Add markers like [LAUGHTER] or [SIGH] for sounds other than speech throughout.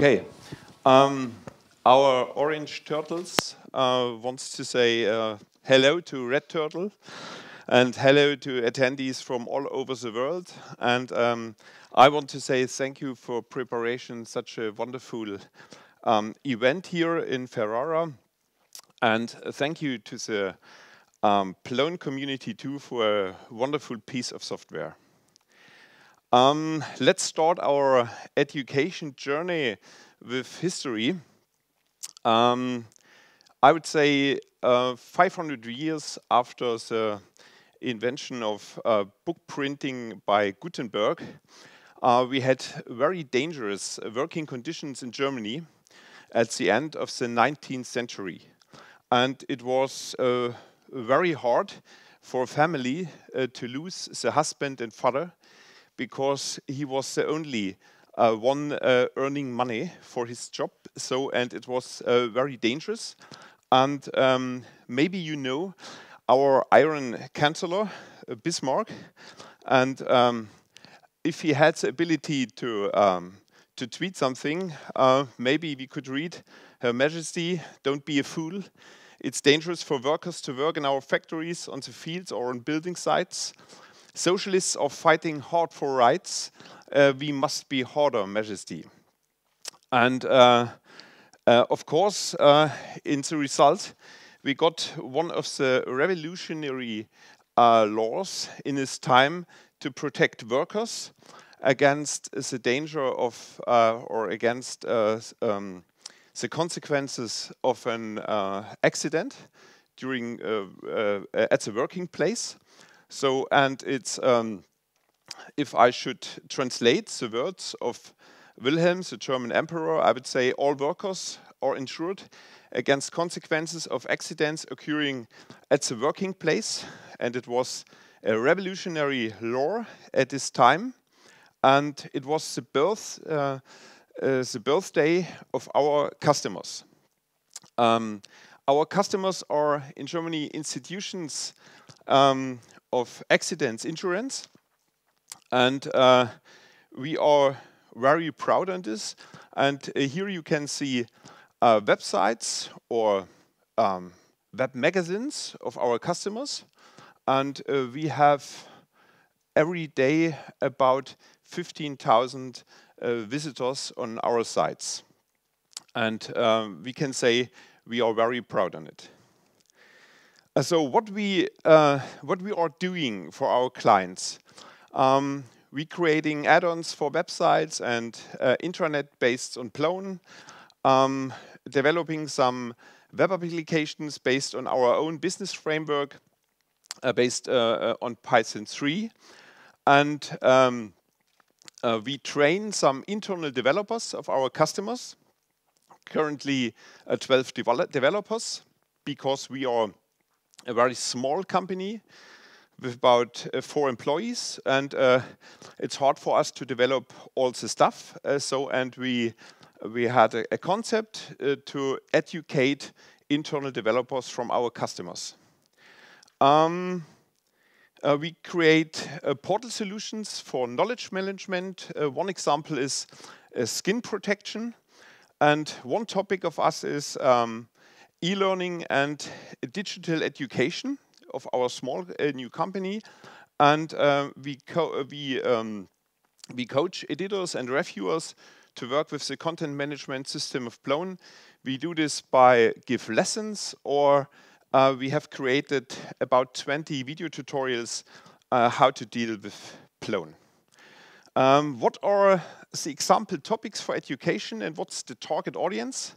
Okay. Um, our orange turtles uh, wants to say uh, hello to Red Turtle and hello to attendees from all over the world. And um, I want to say thank you for preparation such a wonderful um, event here in Ferrara. And thank you to the um, Plone community too for a wonderful piece of software. Um, let's start our education journey with history. Um, I would say uh, 500 years after the invention of uh, book printing by Gutenberg, uh, we had very dangerous working conditions in Germany at the end of the 19th century. And it was uh, very hard for a family uh, to lose the husband and father because he was the only uh, one uh, earning money for his job. So, and it was uh, very dangerous. And um, maybe you know our Iron Chancellor, uh, Bismarck, and um, if he had the ability to um, to tweet something, uh, maybe we could read, Her Majesty, don't be a fool. It's dangerous for workers to work in our factories, on the fields, or on building sites. Socialists are fighting hard for rights. Uh, we must be harder, Majesty. And uh, uh of course, uh, in the result, we got one of the revolutionary uh, laws in his time to protect workers against the danger of or against um, the consequences of an uh, accident during uh, uh, at the working place. So, and it's um, if I should translate the words of Wilhelm, the German emperor, I would say all workers are insured against consequences of accidents occurring at the working place. And it was a revolutionary law at this time. And it was the, birth, uh, uh, the birthday of our customers. Um, our customers are in Germany institutions um, of accidents insurance, and uh, we are very proud on this. And uh, here you can see uh, websites or um, web magazines of our customers, and uh, we have every day about 15,000 uh, visitors on our sites. And um, we can say we are very proud on it. Uh, so what we, uh, what we are doing for our clients, um, we creating add-ons for websites and uh, intranet based on Plone, um, developing some web applications based on our own business framework, uh, based uh, on Python 3. And um, we train some internal developers of our customers currently uh, 12 developers because we are a very small company with about uh, four employees, and uh, it's hard for us to develop all the stuff. Uh, so, and we we had a, a concept uh, to educate internal developers from our customers. Um, uh, we create portal solutions for knowledge management. one example is skin protection. And one topic of us is um, e-learning and digital education of our small uh, new company. And uh, we, uh, we, um, we coach editors and reviewers to work with the content management system of Plone. We do this by give lessons or uh, we have created about 20 video tutorials uh, how to deal with Plone. Um, what are the example topics for education and what's the target audience?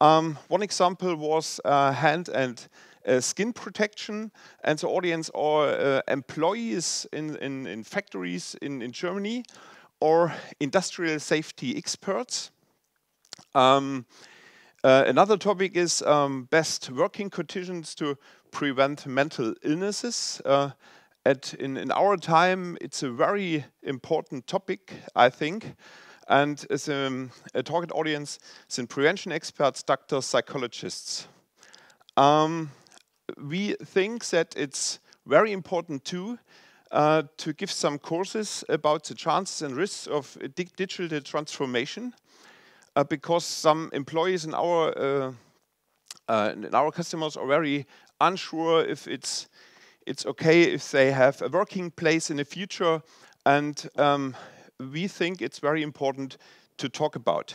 Um, one example was uh, hand and uh, skin protection, and the audience are uh, employees in, in, in factories in, in, Germany or industrial safety experts. Um, uh, another topic is um, best working conditions to prevent mental illnesses. Uh, at, in, in our time, it's a very important topic, I think. And as a, um, a target audience, it's in prevention experts, doctors, psychologists. Um, we think that it's very important too uh, to give some courses about the chances and risks of digital transformation uh, because some employees in our uh, uh, our customers are very unsure if it's it's okay if they have a working place in the future, and um, we think it's very important to talk about.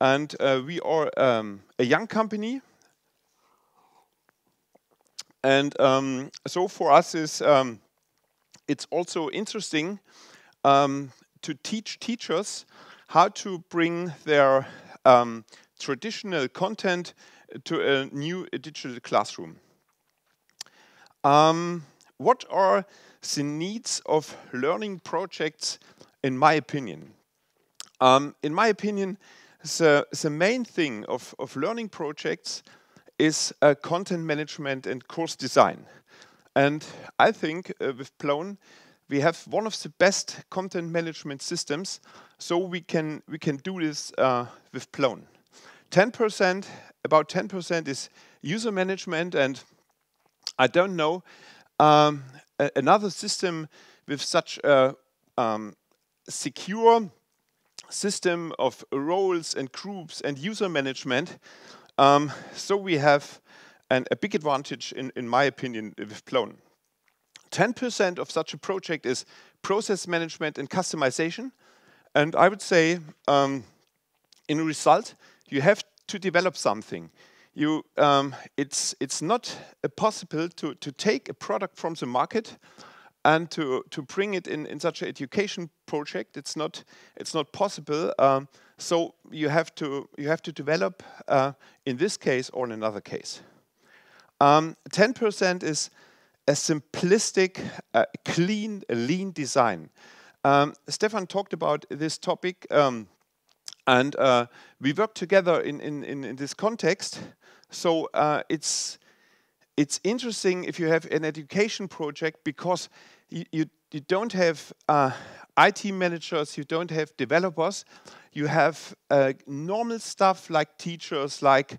And uh, we are um, a young company, and um, so for us is um, it's also interesting um, to teach teachers how to bring their um, traditional content to a new digital classroom. Um, what are the needs of learning projects, in my opinion? Um, in my opinion, the, the main thing of, of learning projects is uh, content management and course design. And I think uh, with Plone, we have one of the best content management systems, so we can, we can do this uh, with Plone. 10%, about 10% is user management and I don't know um, another system with such a um, secure system of roles and groups and user management. Um, so we have an, a big advantage, in, in my opinion, with Plone. 10% of such a project is process management and customization. And I would say, um, in result, you have to develop something you, um, it's, it's not possible to, to take a product from the market and to, to bring it in, in such an education project, it's not, it's not possible. Um, so you have to, you have to develop uh, in this case or in another case. 10% um, is a simplistic, uh, clean, lean design. Um, Stefan talked about this topic um, and uh, we work together in, in, in, this context. So uh, it's, it's interesting if you have an education project because you, you, you don't have uh, IT managers, you don't have developers, you have uh, normal stuff like teachers, like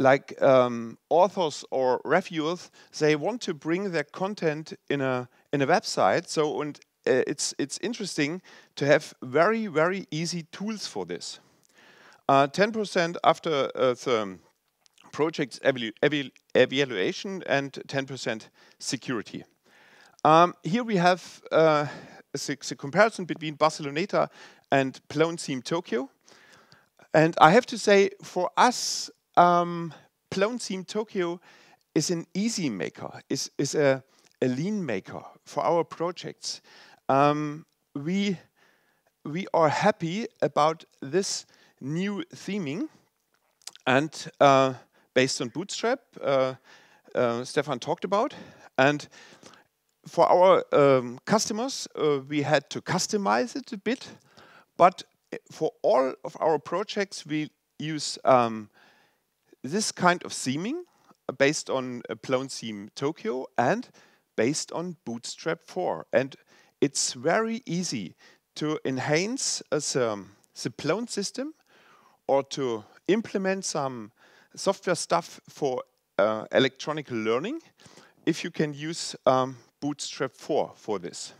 like um, authors or reviewers, they want to bring their content in a in a website. So and uh, it's, it's interesting to have very, very easy tools for this. 10% uh, after uh, the project's evalu evaluation and 10% security. Um, here we have uh, a, comparison between Barceloneta and Plone Team Tokyo. And I have to say, for us, um, Plone Team Tokyo is an easy maker, is, is a, a lean maker for our projects um, we we are happy about this new theming, and uh, based on Bootstrap, uh, uh, Stefan talked about, and for our um, customers, uh, we had to customize it a bit, but for all of our projects, we use um, this kind of theming uh, based on Plone Theme Tokyo and based on Bootstrap 4. And it's very easy to enhance as a, the plone um, system or to implement some software stuff for uh, electronic learning if you can use um, Bootstrap 4 for this.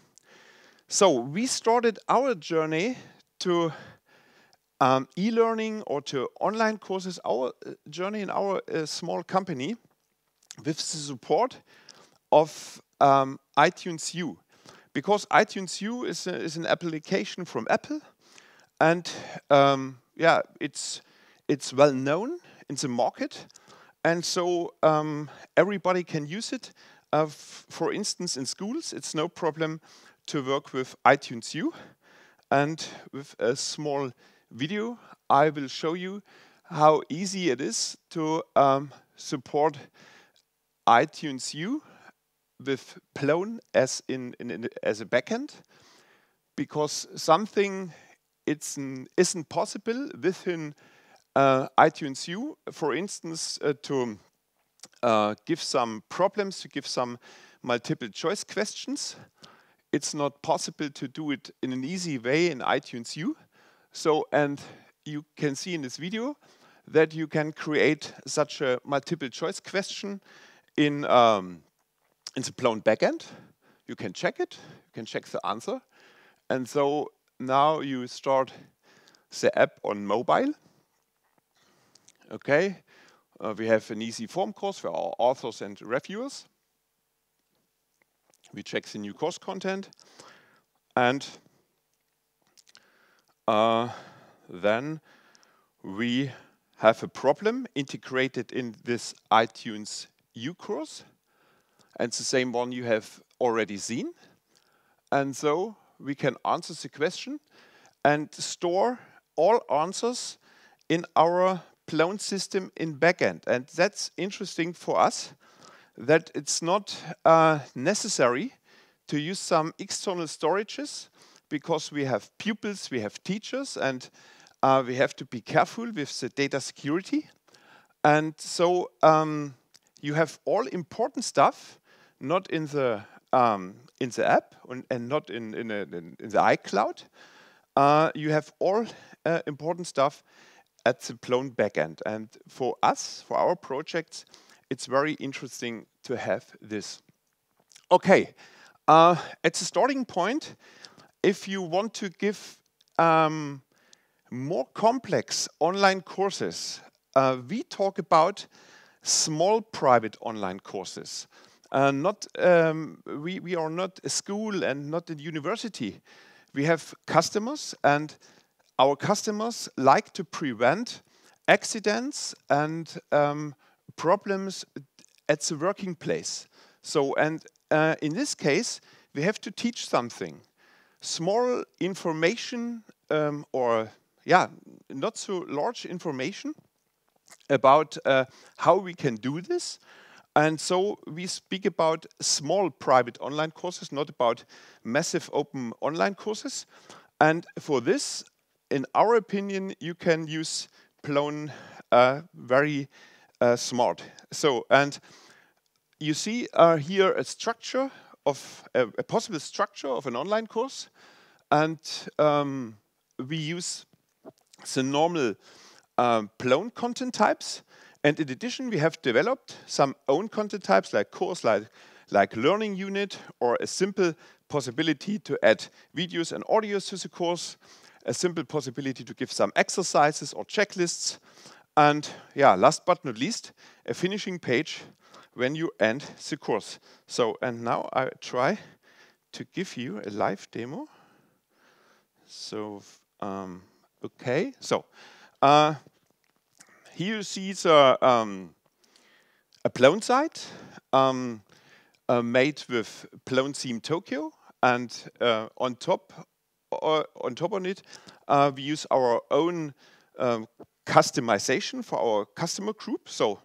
So we started our journey to um, e-learning or to online courses, our uh, journey in our uh, small company with the support of um, iTunes U because iTunes U is, a, is an application from Apple, and um, yeah, it's it's well known in the market, and so um, everybody can use it. Uh, for instance, in schools, it's no problem to work with iTunes U, and with a small video, I will show you how easy it is to um, support iTunes U with Plone as in, in, in as a backend because something it's isn't possible within uh, iTunes U, for instance, uh, to uh, give some problems, to give some multiple choice questions. It's not possible to do it in an easy way in iTunes U. So, and you can see in this video that you can create such a multiple choice question in um, in the Plone backend. You can check it, you can check the answer. And so now you start the app on mobile. Okay, uh, we have an easy form course for our authors and reviewers. We check the new course content. And uh, then we have a problem integrated in this iTunes U course. And the same one you have already seen. And so we can answer the question and store all answers in our Plone system in backend. And that's interesting for us that it's not uh, necessary to use some external storages because we have pupils, we have teachers, and uh, we have to be careful with the data security. And so um, you have all important stuff not in the um, in the app and, and not in in, a, in, in the iCloud. Uh, you have all uh, important stuff at the Plone backend. And for us, for our projects, it's very interesting to have this. Okay, uh, at the starting point, if you want to give um, more complex online courses, uh, we talk about small private online courses. Uh, not, um, we, we are not a school and not a university. We have customers, and our customers like to prevent accidents and um, problems at the working place. So, and uh, in this case, we have to teach something. Small information um, or, yeah, not so large information about uh, how we can do this and so we speak about small private online courses, not about massive open online courses. And for this, in our opinion, you can use Plone uh, very uh, smart. So, and you see uh, here a structure of a, a, possible structure of an online course, and um, we use the normal um, uh, Plone content types. And in addition, we have developed some own content types like course, like, like learning unit, or a simple possibility to add videos and audios to the course, a simple possibility to give some exercises or checklists, and yeah, last but not least, a finishing page when you end the course. So, and now I try to give you a live demo. So, um, okay, so, uh, here you see the, um, a Plone site um, uh, made with Plone Theme Tokyo, and uh, on top uh, on top on it, uh, we use our own um, customization for our customer group. So,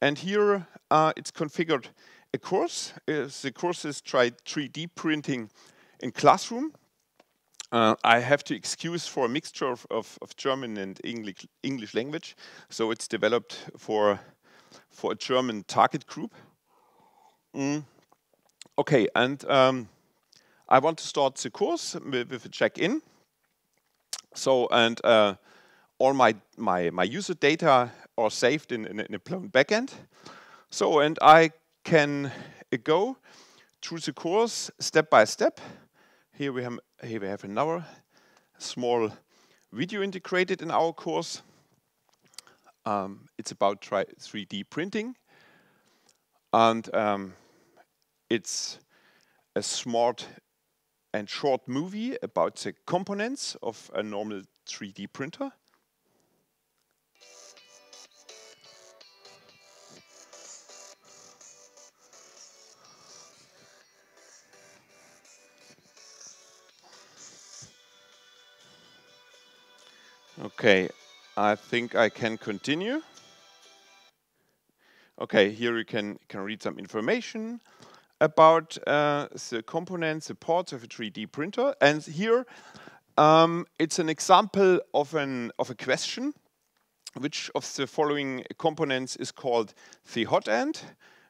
and here uh, it's configured a course. Uh, the course is tried 3D printing in classroom uh, I have to excuse for a mixture of, of, of, German and English, English language. So it's developed for, for a German target group. Mm. Okay, and um, I want to start the course with, with a check-in. So, and uh, all my, my, my user data are saved in, in, in a Plone backend. So, and I can uh, go through the course step by step. Here we, have, here we have another small video integrated in our course. Um, it's about 3D printing. And um, it's a smart and short movie about the components of a normal 3D printer. Okay, I think I can continue. Okay, here you can, can read some information about uh, the component supports of a 3D printer. And here um, it's an example of, an, of a question which of the following components is called the hot end?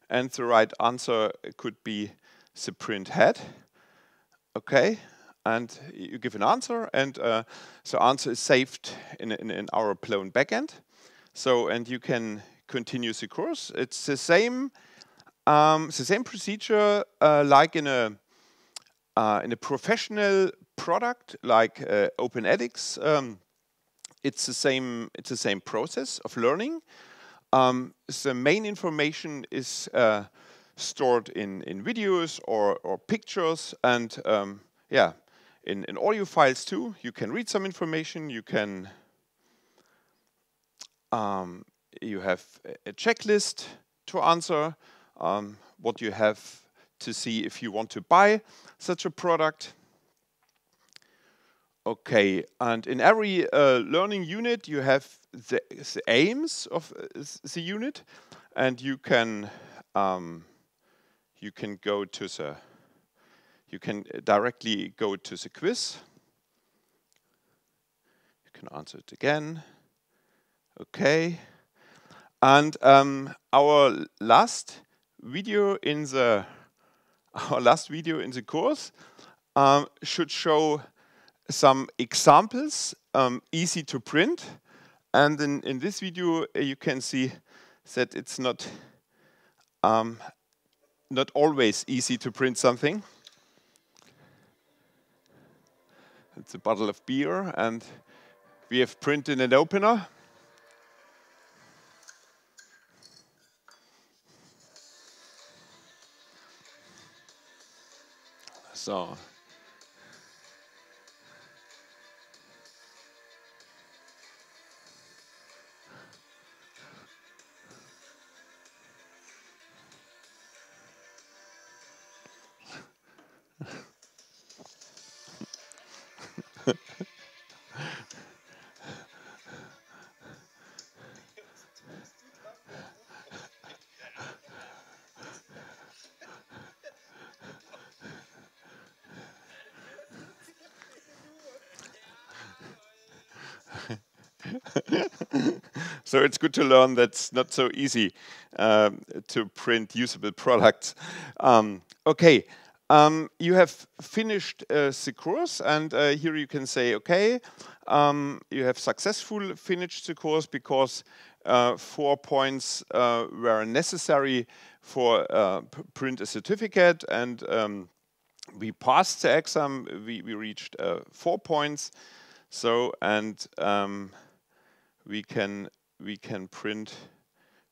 And the right answer could be the print head. Okay, and you give an answer, and uh, answer is saved in, in, in our Plone backend. So, and you can continue the course. It's the same, um, the same procedure uh, like in a uh, in a professional product like uh, OpenEdX. Um, it's the same. It's the same process of learning. Um, the main information is uh, stored in in videos or or pictures, and um, yeah, in, in audio files too. You can read some information, you can, um, you have a checklist to answer, um, what you have to see if you want to buy such a product. Okay, and in every uh, learning unit you have the, the aims of uh, the unit and you can um, you can go to the you can uh, directly go to the quiz. You can answer it again. Okay. And um, our last video in the [LAUGHS] our last video in the course um, should show some examples um, easy to print. And in, in this video, uh, you can see that it's not um, not always easy to print something. It's a bottle of beer, and we have printed an opener. So [LAUGHS] so it's good to learn that's not so easy um, to print usable products. Um, okay, um, you have finished uh, the course, and uh, here you can say, okay, um, you have successful finished the course because uh, four points uh, were necessary for uh, print a certificate and um, we passed the exam, we, we reached uh, four points. So, and um, we can we can print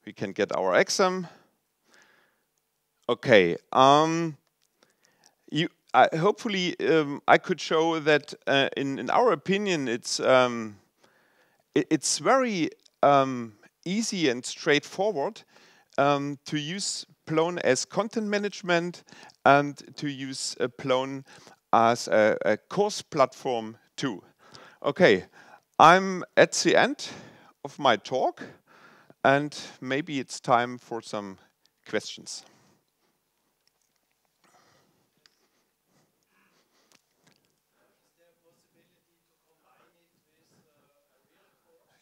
we can get our exam. Okay. Um, you I, hopefully um, I could show that uh, in in our opinion it's um, it, it's very um, easy and straightforward um, to use Plone as content management and to use uh, Plone as a, a course platform too. Okay, I'm at the end of my talk, and maybe it's time for some questions.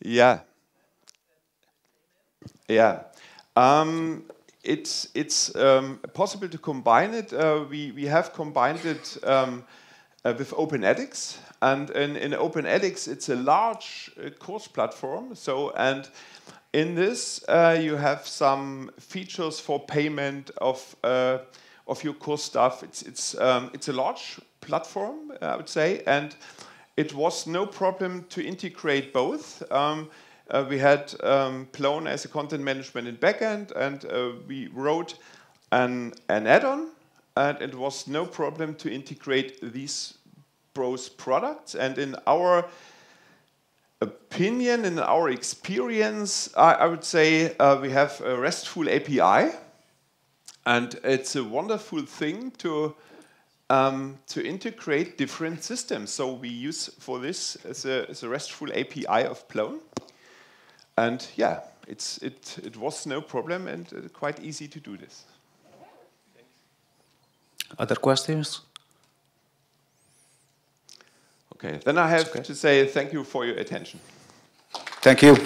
Yeah. Yeah. Um, it's it's um, possible to combine it. Uh, we, we have combined it um, uh, with and in, in OpenEdX, it's a large uh, course platform. So, and in this, uh, you have some features for payment of uh, of your course stuff. It's it's um, it's a large platform, I would say, and it was no problem to integrate both. Um, uh, we had um, Plone as a content management in backend, and uh, we wrote an, an add-on, and it was no problem to integrate these Bros products. And in our opinion, in our experience, I, I would say uh, we have a RESTful API. And it's a wonderful thing to um, to integrate different systems. So we use for this as a, as a RESTful API of Plone. And yeah, it's, it, it was no problem and uh, quite easy to do this. Other questions? Okay, then I have okay. to say thank you for your attention. Thank you.